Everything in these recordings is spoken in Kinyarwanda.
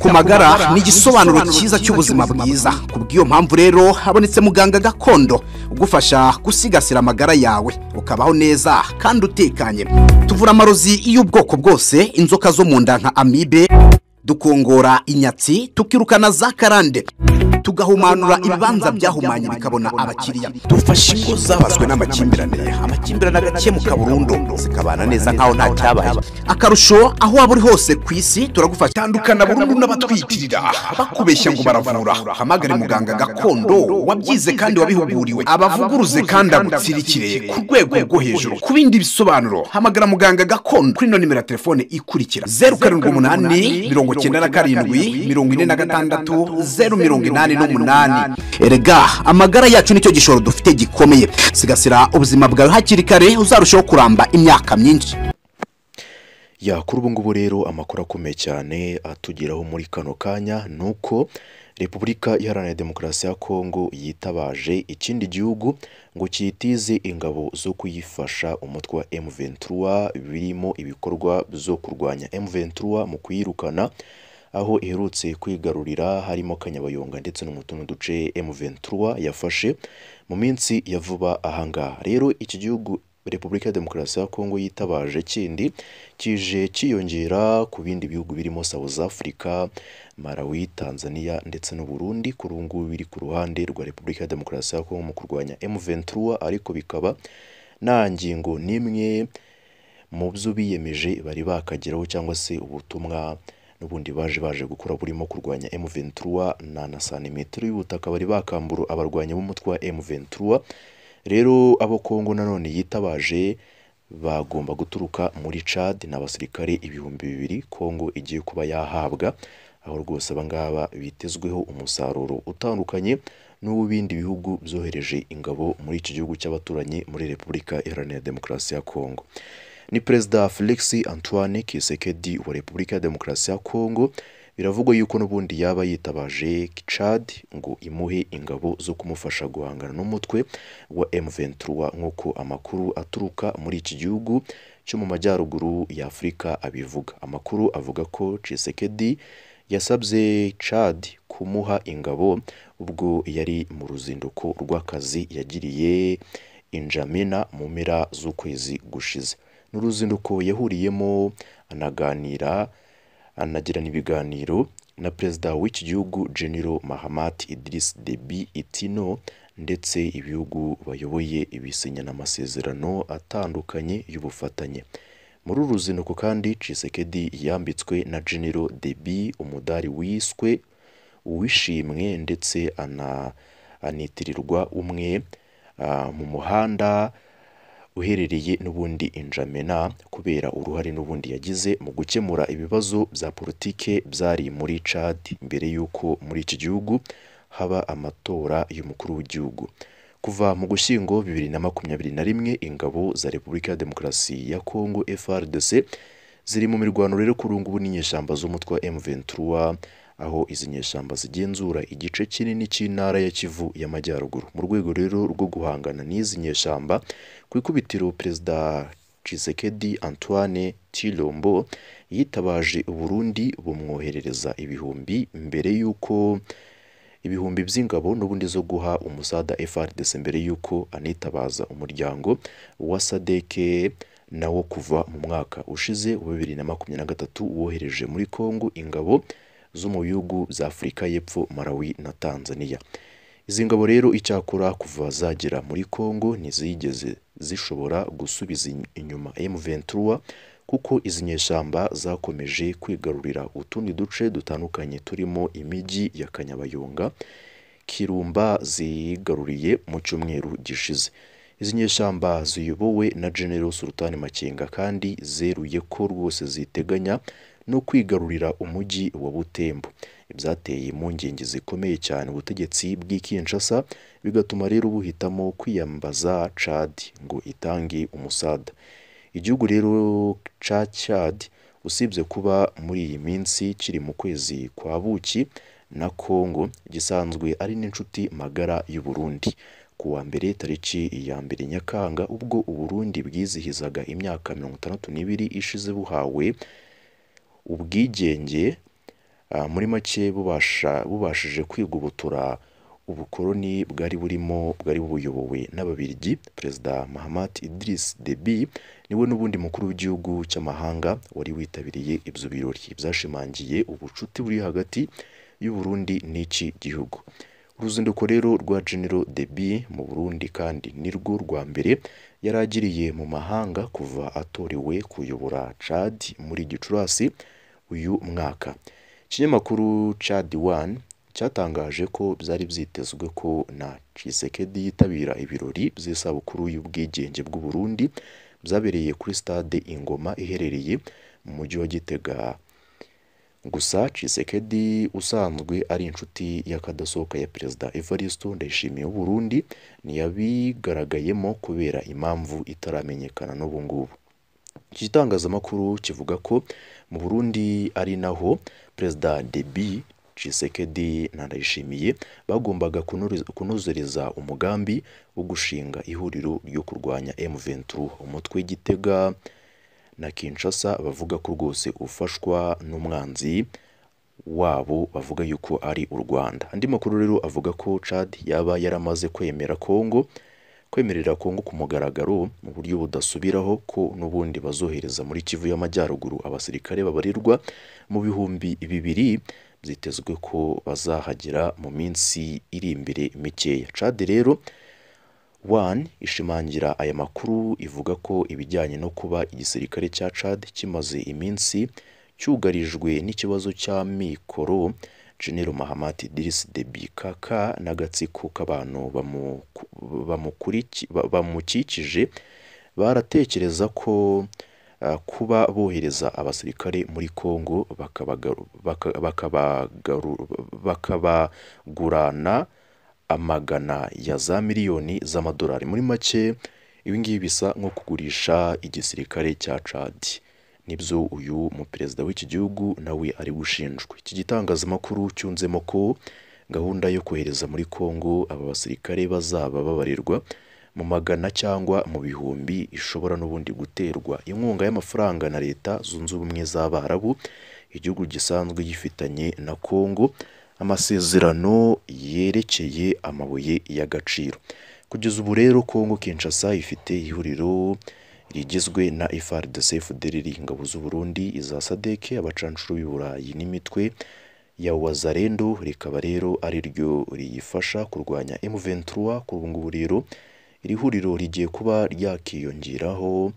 ku magara ni igisobanuro cyiza cy'ubuzima bwiza ku bw'iyo mpamvu rero habonetse muganga gakondo ugufasha gusigasira amagara yawe ukabaho neza kandi utekanye tuvura amarozi y'ubwoko bwose inzoka zo mu nda nka amibe dukongora inyatsi tukirukana za karande tugahumanura ibibanza byahumanye bikabona abakiriya dufashe ingo zabazwe n'amakimbirane amakimbirane agakemuka burundu zikabana neza nkaho nta cyabaye akarusho aho waba uri hose ku isi turagufasha tandukana burundu n'abatwitirira bakubeshya ngo baravura hamagare muganga gakondo wabyize kandi wabihuguriwe abavuguruze kandi agutsirikire ku rwego rwo hejuru ku bindi bisobanuro hamagara muganga gakondo kuri ino nimero ya telefone ikurikira zeru karindwi umunani mirongo icyenda na karindwi mirongo ine na gatandatu zeru mirongo inani n'umunani n'umunani erega amagara yacu nicyo gishoro dufite gikomeye sigasira ubuzima bwawe hakiri kare uzarushaho kuramba imyaka myinshi ya yakura ubu ngubu rero amakuru akomeye cyane atugeraho muri kano kanya ni uko repubulika iharanira demokarasi ya kongo yitabaje ikindi gihugu ngo kiyitize ingabo zo kuyifasha umutwe wa m birimo ibikorwa byo kurwanya m mu kuyirukana aho iherutse kwigarurira harimo Kanyabayonga ndetse no mu tundi duce m yafashe mu minsi ya vuba aha Rero iki gihugu Repubulika ya Demokarasi ya Kongo yitabaje kindi kije kiyongera ku bindi bihugu birimo South Africa, Malawi, Tanzania ndetse n'u Burundi kuri ubu ngubu biri ku ruhande rwa Repubulika ya Demokarasi ya Kongo mu kurwanya m ariko bikaba nta ngingo n'imwe mu byo biyemeje bari bakageraho cyangwa se ubutumwa n'ubundi baje baje gukora burimo kurwanya M23 na na santimetero y'ubutaka bari bakamburu abarwanyi b'umutwe wa M23 rero abo Kongo nanone yitabaje bagomba guturuka muri Chad n'abasirikare ibihumbi bibiri Kongo igiye kuba yahabwa aho rwose abangaba bitezweho umusaruro utandukanye n’ubu bindi bihugu byohereje ingabo muri iki gihugu cy'abaturanyi muri Repubulika Iharanira Demokarasi ya Kongo. ni perezida Felix Antoine Kisekedi wa Repubulika ya Demokarasi ya Kongo biravugwa yuko n'ubundi yaba yitabaje Chad ngo imuhe ingabo zo kumufasha guhangana n'umutwe wa m nk'uko amakuru aturuka muri iki gihugu cyo mu majyaruguru ya Afurika abivuga amakuru avuga ko Tshisekedi yasabye Chad kumuha ingabo ubwo yari mu ruzinduko rw'akazi yagiriye injamina mu mpera z'ukwezi gushize n'uruzinduko yahuriyemo anaganira anagirana ibiganiro na perezida w'iki gihugu General Mahamat Idris Deby Itno ndetse ibihugu bayoboye bisinyana amasezerano atandukanye y'ubufatanye. Muri uru ruzinduko kandi Tshisekedi yambitswe na General Deby umudari wiswe uw'ishimwe ndetse anitirirwa umwe ah, mu muhanda uherereye n'ubundi injamena kubera uruhare n'ubundi yagize mu gukemura ibibazo bya politiki byari muri Chad mbere y'uko muri iki gihugu haba amatora y'umukuru w'igihugu. Kuva mu Gushyingo bibiri na makumyabiri na rimwe ingabo za Repubulika ya Demokarasi ya Kongo FARDC ziri mu mirwano rero kuri ubu n'inyeshyamba z'umutwe wa m aho izi nyeshyamba zigenzura igice kinini cy'intara ya Kivu y'Amajyaruguru mu rwego rero rwo guhangana n'izi nyeshyamba ku ikubitiro perezida Tshisekedi Antoine Tshilombo yitabaje Burundi bumwoherereza ibihumbi mbere y'uko ibihumbi by'ingabo n'ubundi zo guha umusada FARDC mbere y'uko anitabaza umuryango wa sadeke nawo kuva mu mwaka ushize wa bibiri na makumyabiri na gatatu wohereje muri Kongo ingabo zo mu bihugu bya Afurika y'Epfo Malawi na Tanzania. Izi ngabo rero icyakora kuva zagera muri Congo ntizigeze zishobora gusubiza inyuma M23 kuko izi nyeshyamba zakomeje kwigarurira utundi duce dutandukanye turimo imijyi ya Kanyabayonga, Kirumba zigaruriye mu cyumweru gishize. Izi nyeshyamba ziyobowe na General Sultan Makenga kandi zeruye ko rwose ziteganya no kwigarurira umujyi wa Butembo ibyateye impungenge zikomeye cyane ubutegetsi bw’ikinshasa bigatuma rero buhitamo kwiyambaza Chad ngo itange umusada igihugu rero ca Chad usibye kuba muri iyi minsi kiri mu kwezi kwa buki na Congo gisanzwe ari n'inshuti magara y'u Burundi ku wa mbere tariki ya mbere Nyakanga ubwo u Burundi bwizihizaga imyaka mirongo itandatu n'ibiri ishize buhawe ubwigenge ah, muri make bubashije kwigobotora ubukoloni bwari burimo bwari buyobowe n'Ababiligi, Perezida Mahamat Idris Deby niwe n'ubundi mukuru w'igihugu cy'amahanga wari witabiriye ibyo birori, byashimangiye ubucuti buri hagati y'u Burundi n'iki gihugu. Uruzinduko rero rwa General Deby mu Burundi kandi nirwo rwa mbere yari agiriye mu mahanga kuva atorewe kuyobora Chad muri Gicurasi uyu mwaka ikinyamakuru ca Diwan cyatangaje ko byari byitezwe ko na Tshisekedi yitabira ibirori by'isabukuru y'ubwigenge bw'u Burundi byabereye kuri stade Ingoma iherereye mu mujyi wa Gitega gusa Tshisekedi usanzwe ari inshuti y'akadasohoka ya Perezida Evariste Ndayishimiye w'u Burundi ntiyabigaragayemo kubera impamvu itaramenyekana n'ubu ngubu Iki gitangazamakuru kivuga ko mu Burundi ari naho Perezida Debi Tshisekedi na bagombaga kunozereza umugambi wo gushinga ihuriro ryo kurwanya M23, umutwe w’igitega na Kinshasa bavuga ko rwose ufashwa n'umwanzi wabo bavuga yuko ari u Rwanda. Andi makuru rero avuga ko Chad yaba yaramaze kwemera Congo kwemerera Kongo ku mugaragaro mu buryo budasubiraho ko n'ubundi bazohereza muri Kivu y'Amajyaruguru abasirikare babarirwa mu bihumbi bibiri byitezwe ko bazahagera mu minsi iri imbere mikeya Chad rero One ishimangira aya makuru ivuga ko ibijyanye no kuba igisirikare cya Chad kimaze iminsi cyugarijwe n'ikibazo cy'amikoro Gen Mahamat Idriss Deby Kaka n'agatsiko k'abantu bamukikije baratekereza ko ah, kuba bohereza abasirikare muri Congo bakabagurana amagana ya za miliyoni z'amadolari muri make ibi bisa nko kugurisha igisirikare cya Cadi. nibyo uyu muperezida w'iki gihugu nawe ari gushinjwa iki gitangazamakuru cyunzemo ko gahunda yo kohereza muri Congo aba basirikare bazaba babarirwa mu magana cyangwa mu bihumbi ishobora n'ubundi guterwa inkunga y'amafaranga na leta zunze ubumwe z'abarabu igihugu gisanzwe gifitanye na Congo amasezerano yerekeye amabuye y'agaciro kugeza ubu rero Congo Kinshasa ifite ihuriro rigizwe na FRDC FDLR ingabo z'u Burundi iza SADC abacancuro b'i Burayi n'imitwe ya Wazarendo rikaba rero ari ryo riyifasha kurwanya M23 kuri ubu iri huriro rigiye kuba ryakiyongeraho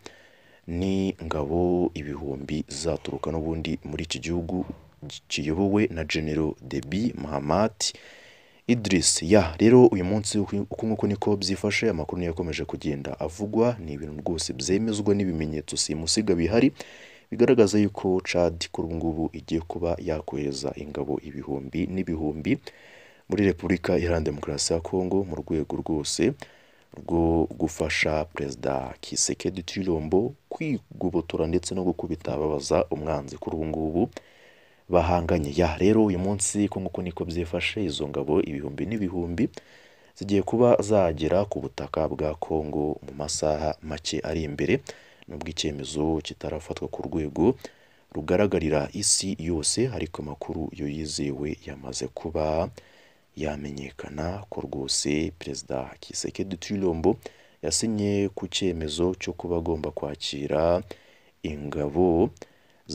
n'ingabo ibihumbi zaturuka n'ubundi muri iki gihugu kiyobowe na General Debi Mahamati. Idris ya rero uyu munsi uko nk'uko niko byifashe amakuru niyo yakomeje kugenda avugwa ni ibintu rwose byemezwa n'ibimenyetso simusiga bihari bigaragaza yuko Chad kuri ubu ngubu igiye kuba yakohereza ingabo ibihumbi n'ibihumbi muri Repubulika Iharanira Demokarasi ya Kongo mu rwego rwose rwo gufasha Perezida Tshisekedi Tshilombo kwigobotora ndetse no gukubita ababaza umwanzi kuri ubu ngubu. bahanganye ya rero uyu munsi ko nk'uko niko byifashe izo ngabo ibihumbi n'ibihumbi zigiye kuba zagera ku butaka bwa Kongo mu masaha make ari imbere nubwo icyemezo kitarafatwa ku rwego rugaragarira isi yose ariko amakuru yo yizewe yamaze kuba yamenyekana ko rwose perezida Kisekedi Tshilombo yasinye ku cyemezo cyo kuba agomba kwakira ingabo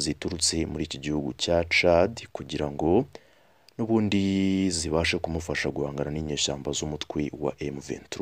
ziturutse muri iki gihugu cya Chad kugira ngo n'ubundi zibashe kumufasha guhangana n'inyeshyamba z'umutwe wa M23.